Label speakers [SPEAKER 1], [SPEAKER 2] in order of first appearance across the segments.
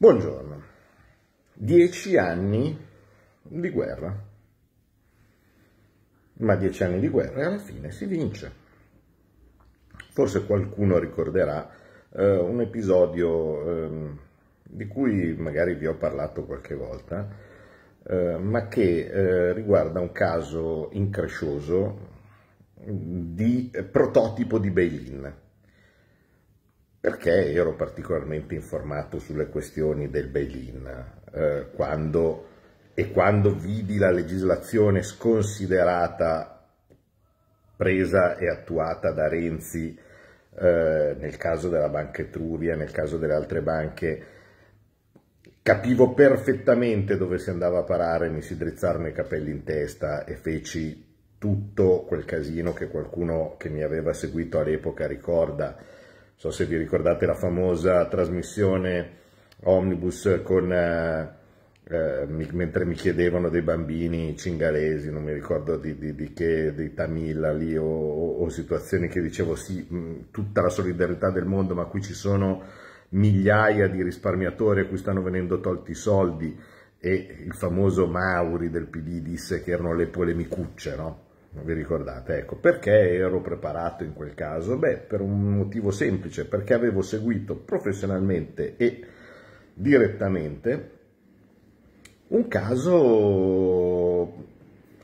[SPEAKER 1] Buongiorno. Dieci anni di guerra. Ma dieci anni di guerra e alla fine si vince. Forse qualcuno ricorderà eh, un episodio eh, di cui magari vi ho parlato qualche volta, eh, ma che eh, riguarda un caso increscioso di prototipo di bail-in perché ero particolarmente informato sulle questioni del bail-in eh, quando, e quando vidi la legislazione sconsiderata presa e attuata da Renzi eh, nel caso della Banca Etruria, nel caso delle altre banche, capivo perfettamente dove si andava a parare, mi si drizzarono i capelli in testa e feci tutto quel casino che qualcuno che mi aveva seguito all'epoca ricorda so se vi ricordate la famosa trasmissione Omnibus con, eh, eh, mi, mentre mi chiedevano dei bambini cingalesi, non mi ricordo di, di, di che, dei Tamila lì o, o, o, situazioni che dicevo sì, mh, tutta la solidarietà del mondo, ma qui ci sono migliaia di risparmiatori a cui stanno venendo tolti i soldi e il famoso Mauri del PD disse che erano le polemicucce, no? vi ricordate? Ecco, perché ero preparato in quel caso? Beh, per un motivo semplice, perché avevo seguito professionalmente e direttamente un caso,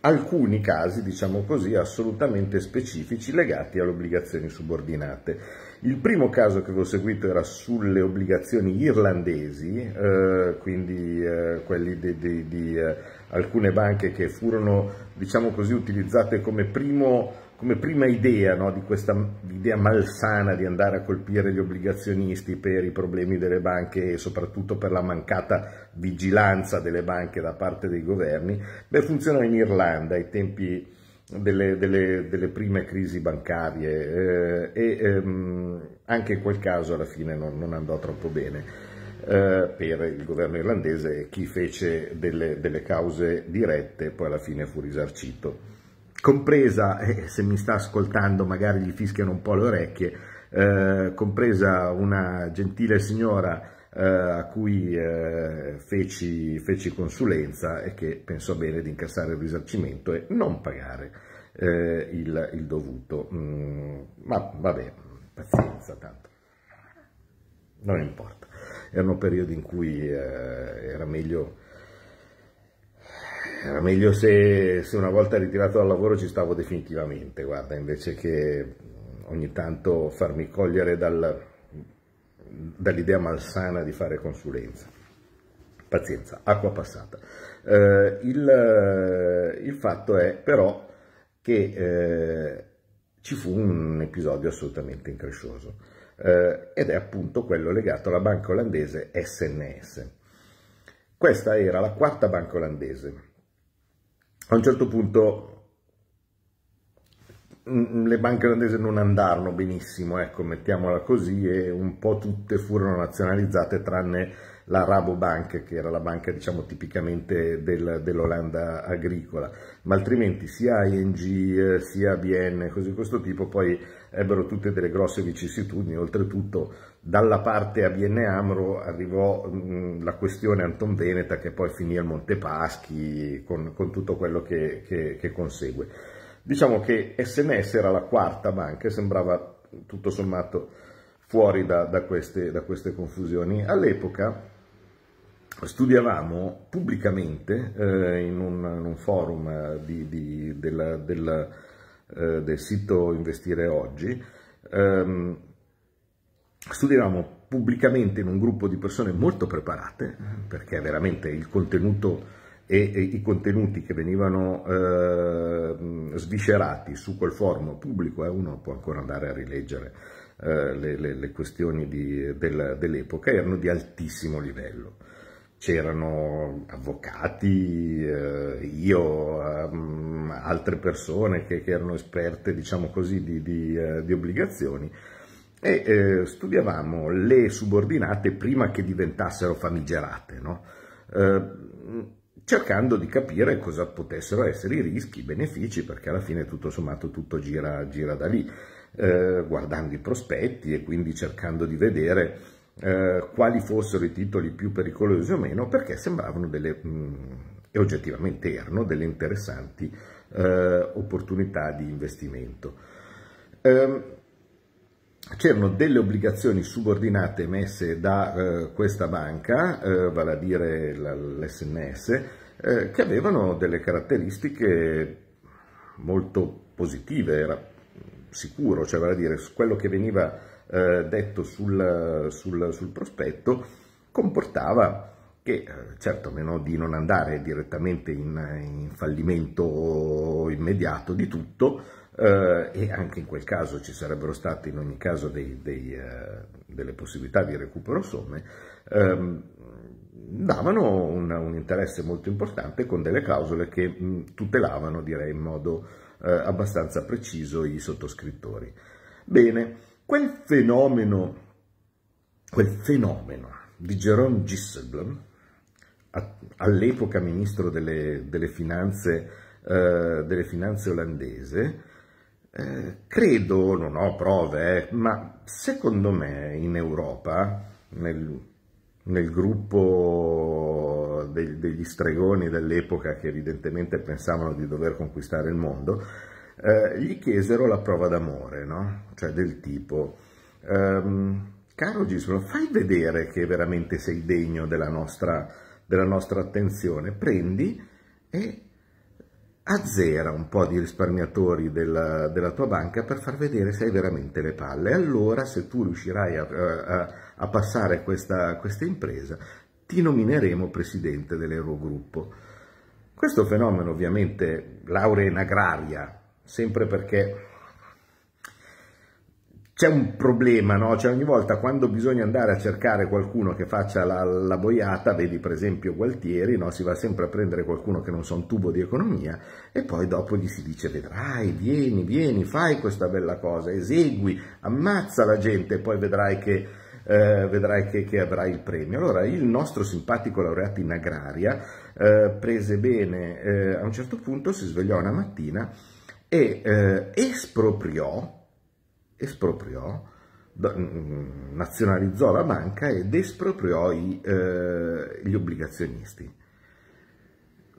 [SPEAKER 1] alcuni casi, diciamo così, assolutamente specifici legati alle obbligazioni subordinate. Il primo caso che avevo seguito era sulle obbligazioni irlandesi, eh, quindi eh, quelli di, di, di eh, alcune banche che furono, diciamo così, utilizzate come, primo, come prima idea no, di questa idea malsana di andare a colpire gli obbligazionisti per i problemi delle banche e soprattutto per la mancata vigilanza delle banche da parte dei governi, beh, funzionò in Irlanda ai tempi delle, delle, delle prime crisi bancarie eh, e ehm, anche in quel caso alla fine non, non andò troppo bene eh, per il governo irlandese chi fece delle, delle, cause dirette poi alla fine fu risarcito. Compresa, eh, se mi sta ascoltando magari gli fischiano un po' le orecchie, eh, compresa una gentile signora eh, a cui eh, feci, feci, consulenza e che pensò bene di incassare il risarcimento e non pagare eh, il, il, dovuto. Mm, ma vabbè, pazienza tanto, non importa. Erano periodi in cui eh, era meglio era meglio se, se, una volta ritirato dal lavoro ci stavo definitivamente, guarda, invece che ogni tanto farmi cogliere dal, dall'idea malsana di fare consulenza. Pazienza, acqua passata. Eh, il, eh, il, fatto è però che eh, ci fu un episodio assolutamente increscioso eh, ed è appunto quello legato alla banca olandese SNS. Questa era la quarta banca olandese. A un certo punto Mm, mm, le banche olandesi non andarono benissimo, ecco, mettiamola così, e un po' tutte furono nazionalizzate tranne la Rabobank, che era la banca diciamo, tipicamente del, dell'Olanda agricola, ma altrimenti sia ING, eh, sia ABN, cose di questo tipo, poi ebbero tutte delle grosse vicissitudini, oltretutto dalla parte ABN Amro arrivò mh, mm, la questione Anton Veneta che poi finì al Montepaschi con, con tutto quello che, che, che consegue. Diciamo che SMS era la quarta banca e sembrava tutto sommato fuori da, da, queste, da queste, confusioni. All'epoca studiavamo pubblicamente eh, in, un, in, un, forum eh, di, di, della, della, eh, del sito Investire Oggi, ehm, studiavamo pubblicamente in un gruppo di persone molto preparate, perché veramente il contenuto e, e i contenuti che venivano eh, sviscerati su quel forum pubblico, eh, uno può ancora andare a rileggere eh, le, le, le, questioni del, dell'epoca, erano di altissimo livello. C'erano avvocati, eh, io, ehm, altre persone che, che, erano esperte, diciamo così, di, di, eh, di obbligazioni, e eh, studiavamo le subordinate prima che diventassero famigerate. No? Eh, cercando di capire cosa potessero essere i rischi, i benefici, perché alla fine tutto sommato tutto gira, gira da lì, eh, guardando i prospetti e quindi cercando di vedere eh, quali fossero i titoli più pericolosi o meno, perché sembravano delle, mh, mm, e oggettivamente erano, delle interessanti eh, opportunità di investimento. Eh, c'erano delle obbligazioni subordinate emesse da eh, questa banca, eh, vale a dire l'SNS, eh, che avevano delle caratteristiche molto positive, era sicuro, cioè vale a dire quello che veniva eh, detto sul, sul, sul, prospetto comportava che eh, certo a meno di non andare direttamente in, in fallimento immediato di tutto, eh, e anche in quel caso ci sarebbero state in ogni caso dei, dei, eh, delle possibilità di recupero somme, ehm, davano un, un, interesse molto importante con delle clausole che mh, tutelavano direi in modo eh, abbastanza preciso i sottoscrittori. Bene, quel fenomeno, quel fenomeno di Jerome Gisselblom, all'epoca ministro delle, delle, finanze, eh, delle finanze olandese, eh, credo, non ho prove, eh, ma secondo me in Europa, nel, nel gruppo dei, degli stregoni dell'epoca che evidentemente pensavano di dover conquistare il mondo, eh, gli chiesero la prova d'amore, no? cioè del tipo, ehm, caro Gisolo, fai vedere che veramente sei degno della nostra, della nostra attenzione, prendi e azzera un po' di risparmiatori della, della, tua banca per far vedere se hai veramente le palle. Allora, se tu riuscirai a, a, a passare questa, questa, impresa, ti nomineremo presidente dell'Eurogruppo. Questo fenomeno ovviamente laurea in agraria, sempre perché c'è un problema, no? Cioè ogni volta quando bisogna andare a cercare qualcuno che faccia la, la boiata, vedi per esempio Gualtieri, no? Si va sempre a prendere qualcuno che non sa un tubo di economia e poi dopo gli si dice vedrai, vieni, vieni, fai questa bella cosa, esegui, ammazza la gente e poi vedrai che... Eh, vedrai che, che, avrai il premio. Allora, il nostro simpatico laureato in agraria eh, prese bene, eh, a un certo punto si svegliò una mattina e eh, espropriò espropriò, mm, mm, nazionalizzò la banca ed espropriò i, eh, gli obbligazionisti.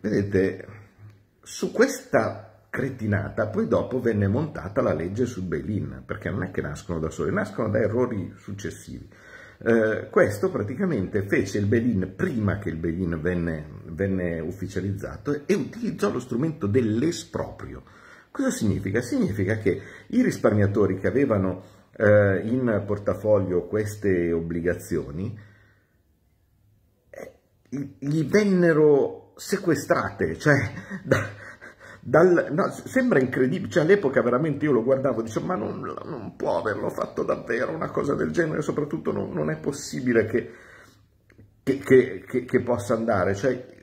[SPEAKER 1] Vedete, su questa cretinata poi dopo venne montata la legge sul Belin, perché non è che nascono da sole, nascono da errori successivi. Eh, questo praticamente fece il Belin prima che il Belin in venne, venne ufficializzato e utilizzò lo strumento dell'esproprio Cosa significa? Significa che i risparmiatori che avevano eh, in portafoglio queste obbligazioni eh, gli vennero sequestrate, cioè da, dal, no, sembra incredibile, cioè, all'epoca veramente io lo guardavo e dicevo ma non, non, può averlo fatto davvero una cosa del genere, soprattutto non, non è possibile che, che, che, che, possa andare, cioè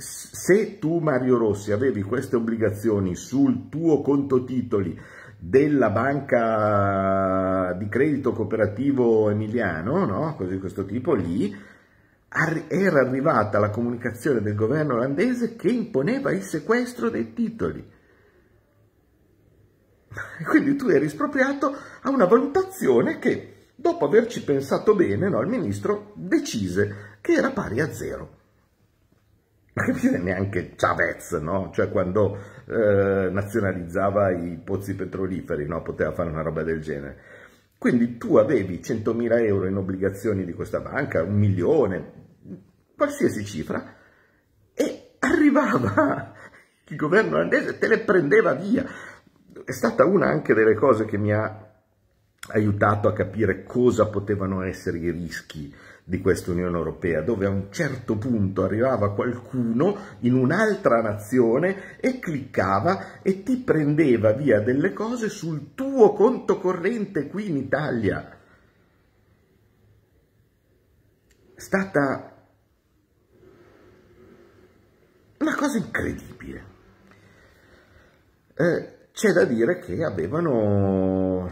[SPEAKER 1] se tu Mario Rossi avevi queste obbligazioni sul tuo conto titoli della banca di credito cooperativo emiliano, no? così questo tipo lì, era arrivata la comunicazione del governo olandese che imponeva il sequestro dei titoli. Quindi tu eri espropriato a una valutazione che, dopo averci pensato bene, no? il ministro decise che era pari a zero. Capite neanche Chavez, no? Cioè quando eh, nazionalizzava i pozzi petroliferi, no? Poteva fare una roba del genere. Quindi tu avevi 100.000 euro in obbligazioni di questa banca, un milione, qualsiasi cifra, e arrivava il governo olandese, te le prendeva via. È stata una anche delle cose che mi ha aiutato a capire cosa potevano essere i rischi di questa Unione Europea, dove a un certo punto arrivava qualcuno in un'altra nazione e cliccava e ti prendeva via delle cose sul tuo conto corrente qui in Italia. È stata una cosa incredibile. Eh, c'è da dire che avevano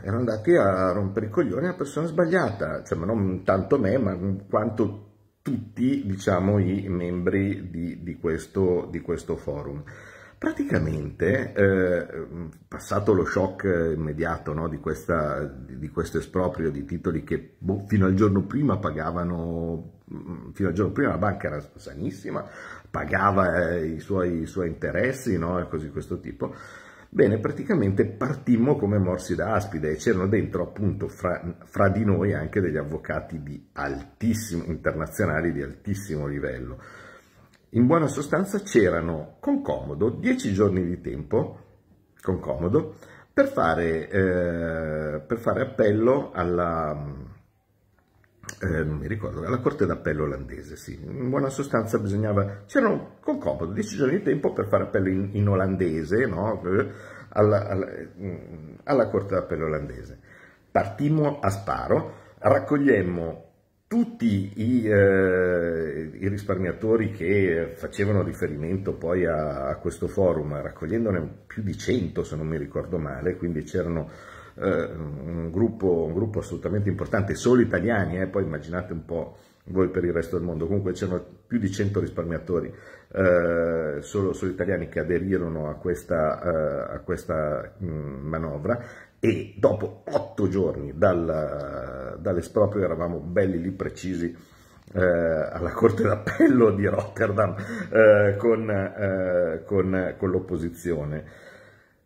[SPEAKER 1] era andati a rompere i coglioni a persona sbagliata, cioè, ma non tanto me, ma quanto tutti diciamo, i membri di, di, questo, di questo forum. Praticamente, eh, passato lo shock immediato no, di, questa, di, questo esproprio di titoli che boh, fino al giorno prima pagavano, mm, fino al giorno prima la banca era sanissima, pagava eh, i, suoi, i, suoi, interessi no, e così questo tipo, Bene, praticamente partimmo come morsi da aspide e c'erano dentro appunto fra, fra, di noi anche degli avvocati di altissimo, internazionali di altissimo livello. In buona sostanza c'erano con comodo dieci giorni di tempo, con comodo, per fare, eh, per fare appello alla, eh, non mi ricordo, alla Corte d'Appello olandese, sì. In buona sostanza bisognava, c'erano con comodo 10 giorni di tempo per fare appello in, in olandese, no? alla, alla, mm, alla, Corte d'Appello olandese. Partimmo a sparo, raccogliemmo tutti i, eh, i risparmiatori che facevano riferimento poi a, a questo forum, raccogliendone più di 100 se non mi ricordo male, quindi c'erano eh, un gruppo, un, gruppo, assolutamente importante, solo italiani, eh, poi immaginate un po' voi per il resto del mondo, comunque c'erano più di 100 risparmiatori, eh, solo, solo, italiani che aderirono a questa, eh, a questa mh, mm, manovra e dopo otto giorni dal, dall'esproprio eravamo belli lì precisi eh, alla Corte d'Appello di Rotterdam eh, con, con, con l'opposizione.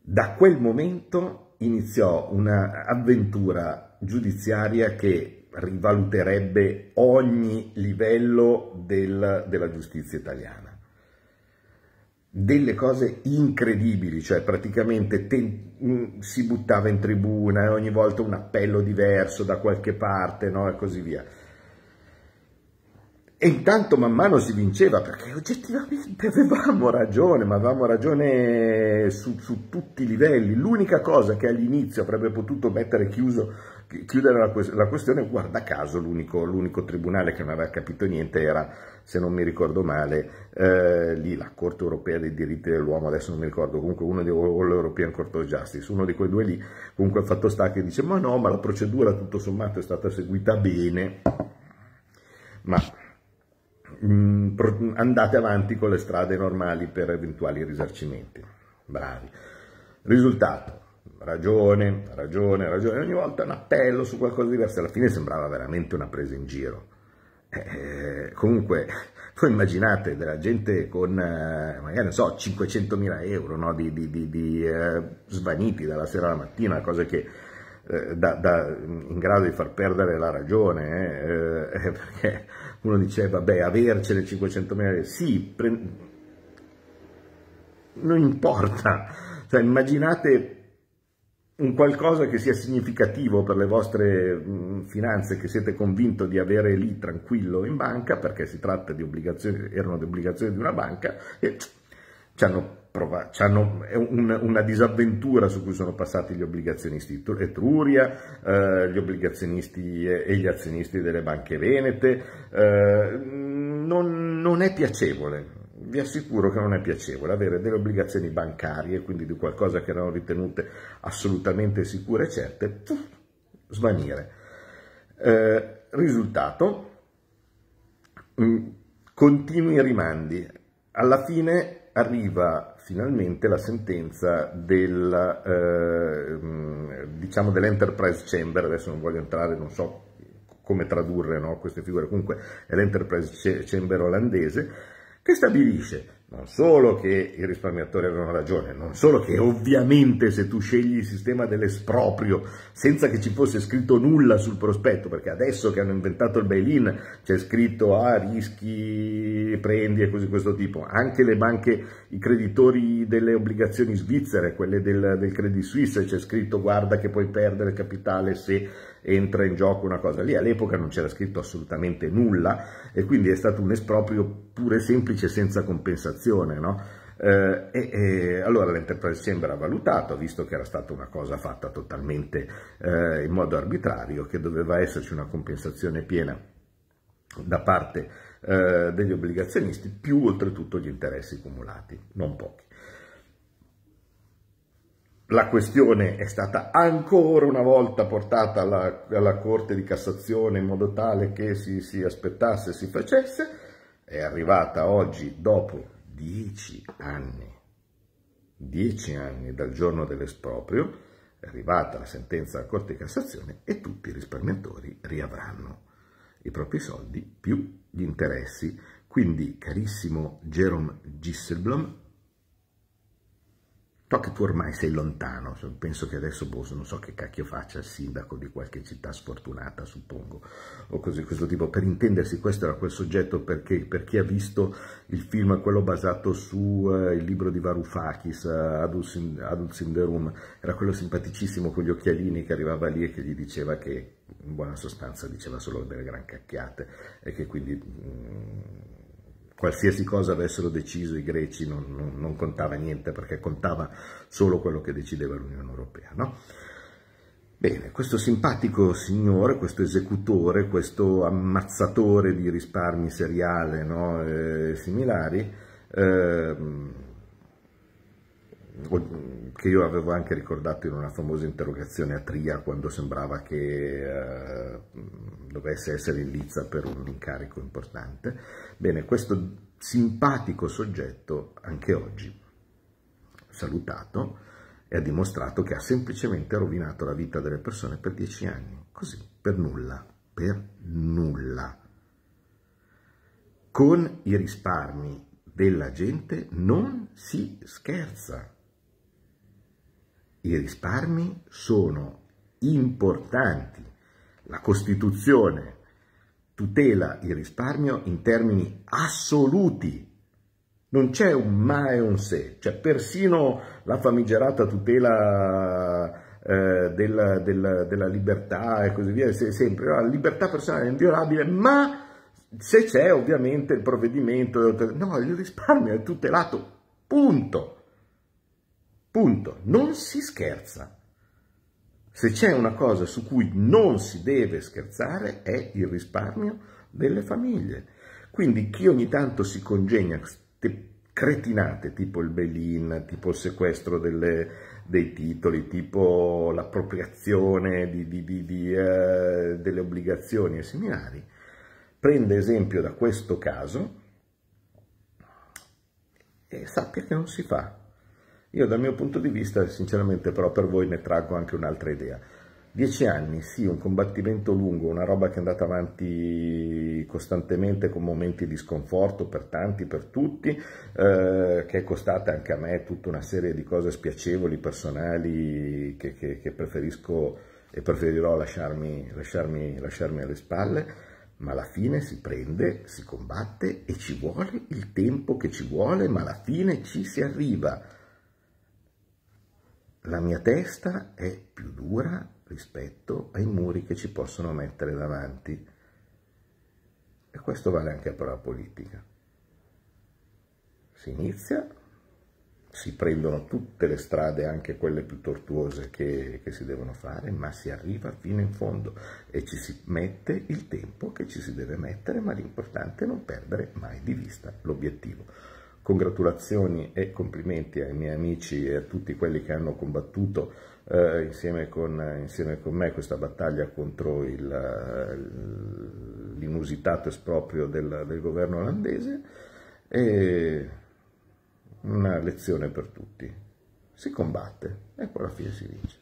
[SPEAKER 1] Da quel momento iniziò un'avventura giudiziaria che rivaluterebbe ogni livello del, della giustizia italiana. Delle cose incredibili, cioè praticamente mm, si buttava in tribuna e ogni volta un appello diverso da qualche parte no? e così via. E intanto man mano si vinceva perché oggettivamente avevamo ragione, ma avevamo ragione su, su tutti i livelli. L'unica cosa che all'inizio avrebbe potuto mettere chiuso, chiudere la, la questione, guarda caso, l'unico, tribunale che non aveva capito niente era, se non mi ricordo male, eh, lì la Corte Europea dei diritti dell'uomo, adesso non mi ricordo, comunque uno di l'European Court of Justice, uno di quei due lì, comunque il fatto sta che dice ma no, ma la procedura tutto sommato è stata seguita bene. Ma Mm, andate avanti con le strade normali per eventuali risarcimenti. Bravi. Risultato, ragione, ragione, ragione, ogni volta un appello su qualcosa di diverso, alla fine sembrava veramente una presa in giro. Eh, comunque, voi immaginate della gente con, eh, magari, non so, 500.000 euro no? di, di, di, di eh, svaniti dalla sera alla mattina, cose che eh, da, da, in grado di far perdere la ragione, eh, eh, perché uno dice, vabbè, avercene 500.000 euro, sì, non importa. Cioè, immaginate un qualcosa che sia significativo per le vostre mm, finanze, che siete convinto di avere lì tranquillo in banca, perché si tratta di obbligazioni, erano di obbligazioni di una banca, e ci hanno prova- è un, una disavventura su cui sono passati gli obbligazionisti eh, Etruria, eh, gli obbligazionisti e gli azionisti delle banche venete. Eh, non, non è piacevole, vi assicuro che non è piacevole avere delle obbligazioni bancarie, quindi di qualcosa che erano ritenute assolutamente sicure e certe, puff, svanire. Eh, risultato, mm, continui rimandi. Alla fine arriva finalmente la sentenza del, eh, diciamo dell'Enterprise Chamber, adesso non voglio entrare, non so come tradurre no, queste figure, comunque è l'Enterprise Chamber olandese, che stabilisce non solo che i risparmiatori avevano ragione, non solo che ovviamente se tu scegli il sistema dell'esproprio senza che ci fosse scritto nulla sul prospetto, perché adesso che hanno inventato il bail-in c'è scritto a ah, rischi, prendi e cose di questo tipo, anche le banche, i creditori delle obbligazioni svizzere, quelle del, del Credit Suisse, c'è scritto guarda che puoi perdere capitale se entra in gioco una cosa lì, all'epoca non c'era scritto assolutamente nulla e quindi è stato un esproprio pure semplice senza compensazione, no? Eh, e, eh, allora l'Enterprise sembra ha valutato, visto che era stata una cosa fatta totalmente eh, in modo arbitrario, che doveva esserci una compensazione piena da parte eh, degli obbligazionisti, più oltretutto gli interessi cumulati, non pochi la questione è stata ancora una volta portata alla, alla Corte di Cassazione in modo tale che si, si aspettasse, si facesse, è arrivata oggi dopo dieci anni, dieci anni dal giorno dell'esproprio, è arrivata la sentenza della Corte di Cassazione e tutti i risparmiatori riavranno i propri soldi più gli interessi. Quindi, carissimo Jerome Gisselblom, So che tu ormai sei lontano, penso che adesso boh, non so che cacchio faccia il sindaco di qualche città sfortunata, suppongo, o cose di questo tipo. Per intendersi, questo era quel soggetto perché per chi ha visto il film, quello basato sul eh, libro di Varoufakis, eh, Adults in, in the Room, era quello simpaticissimo con gli occhialini che arrivava lì e che gli diceva che in buona sostanza diceva solo delle gran cacchiate e che quindi... Mm, qualsiasi cosa avessero deciso i greci non, non, non, contava niente perché contava solo quello che decideva l'Unione Europea. No? Bene, questo simpatico signore, questo esecutore, questo ammazzatore di risparmi seriale no? e eh, similari, eh, che io avevo anche ricordato in una famosa interrogazione a Tria quando sembrava che eh, dovesse essere in Lizza per un incarico importante. Bene, questo simpatico soggetto anche oggi salutato e ha dimostrato che ha semplicemente rovinato la vita delle persone per dieci anni, così, per nulla, per nulla. Con i risparmi della gente non si scherza i risparmi sono importanti. La Costituzione tutela il risparmio in termini assoluti. Non c'è un ma e un se, cioè persino la famigerata tutela eh, della, della, della, libertà e così via, se, sempre la libertà personale è inviolabile, ma se c'è ovviamente il provvedimento, no, il risparmio è tutelato, punto. Punto. Non si scherza. Se c'è una cosa su cui non si deve scherzare è il risparmio delle famiglie. Quindi chi ogni tanto si congegna cretinate tipo il bail-in, tipo il sequestro delle, dei titoli, tipo l'appropriazione di, di, di, eh, delle obbligazioni e similari, prende esempio da questo caso e sappia che non si fa io dal mio punto di vista, sinceramente però per voi ne traggo anche un'altra idea. Dieci anni, sì, un combattimento lungo, una roba che è andata avanti costantemente con momenti di sconforto per tanti, per tutti, eh, che è costata anche a me tutta una serie di cose spiacevoli, personali, che, che, che preferisco e preferirò lasciarmi, lasciarmi, lasciarmi alle spalle, ma alla fine si prende, si combatte e ci vuole il tempo che ci vuole, ma alla fine ci si arriva la mia testa è più dura rispetto ai muri che ci possono mettere davanti. E questo vale anche per la politica. Si inizia, si prendono tutte le strade, anche quelle più tortuose che, che si devono fare, ma si arriva fino in fondo e ci si mette il tempo che ci si deve mettere, ma l'importante è non perdere mai di vista l'obiettivo. Congratulazioni e complimenti ai miei amici e a tutti quelli che hanno combattuto eh, insieme, con, insieme, con, me questa battaglia contro eh, l'inusitato esproprio del, del governo olandese e una lezione per tutti. Si combatte e poi alla fine si vince.